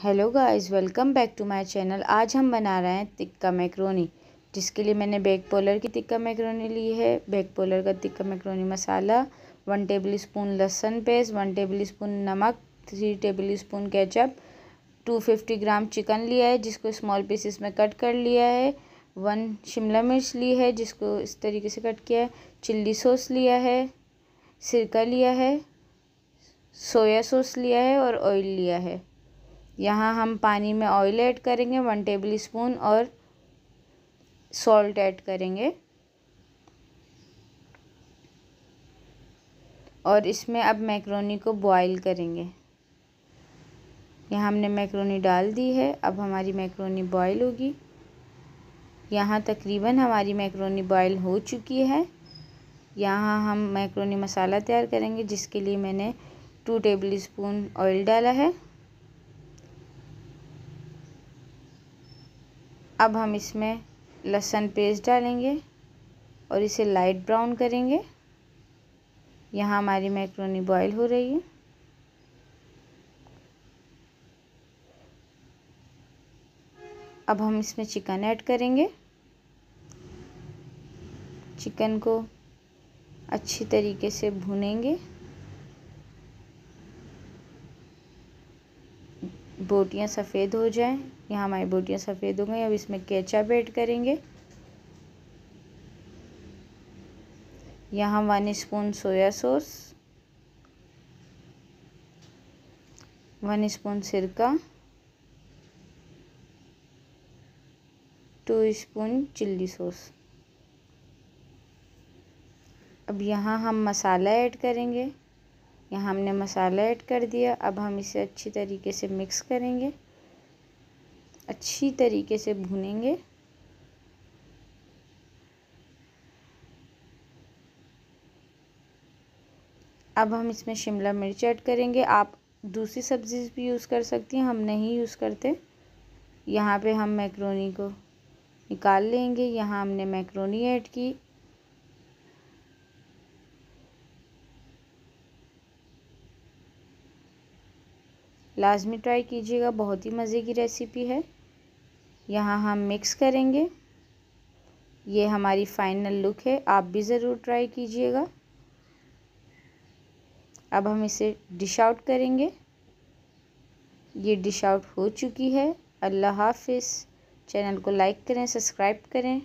hello guys welcome back to my channel आज हम बना रहे हैं तिक्का मैक्रोनी जिसके लिए मैंने बैग पोलर की तिक्का मैक्रोनी ली है बैग पोलर का tikka macaroni masala one tablespoon लहसन पेस्ट वन टेबल स्पून नमक three tablespoon ketchup two fifty gram chicken लिया है जिसको स्मॉल पीसेस में कट कर लिया है वन शिमला मिर्च ली है जिसको इस तरीके से कट किया है चिल्ली सॉस लिया है सिरका लिया है सोया सॉस लिया है और ऑयल लिया है यहाँ हम पानी में ऑयल ऐड करेंगे वन टेबल स्पून और सॉल्ट ऐड करेंगे और इसमें अब मैक्रोनी को बॉईल करेंगे यहाँ हमने मैक्रोनी डाल दी है अब हमारी मैक्रोनी बॉईल होगी यहाँ तकरीबन हमारी मैक्रोनी बॉईल हो चुकी है यहाँ हम मैक्रोनी मसाला तैयार करेंगे जिसके लिए मैंने टू टेबल स्पून ऑयल डाला है अब हम इसमें लहसन पेस्ट डालेंगे और इसे लाइट ब्राउन करेंगे यहाँ हमारी मैक्रोनी बॉईल हो रही है अब हम इसमें चिकन ऐड करेंगे चिकन को अच्छी तरीके से भुनेंगे बोटियाँ सफ़ेद हो जाएं यहाँ हमारी बोटियाँ सफ़ेद हो गई अब इसमें केचप ऐड करेंगे यहाँ one spoon soya sauce one spoon सिरका टू स्पून चिल्ली सॉस अब यहाँ हम मसाला ऐड करेंगे यहाँ हमने मसाला ऐड कर दिया अब हम इसे अच्छी तरीके से मिक्स करेंगे अच्छी तरीके से भूनेंगे अब हम इसमें शिमला मिर्च ऐड करेंगे आप दूसरी सब्ज़ी भी यूज़ कर सकती हैं हम नहीं यूज़ करते यहाँ पे हम मैक्रोनी को निकाल लेंगे यहाँ हमने मैक्रोनी ऐड की लाजमी ट्राई कीजिएगा बहुत ही मज़े की रेसिपी है यहाँ हम मिक्स करेंगे ये हमारी फाइनल लुक है आप भी ज़रूर ट्राई कीजिएगा अब हम इसे डिश आउट करेंगे ये डिश आउट हो चुकी है अल्लाह हाफिज़ चैनल को लाइक करें सब्सक्राइब करें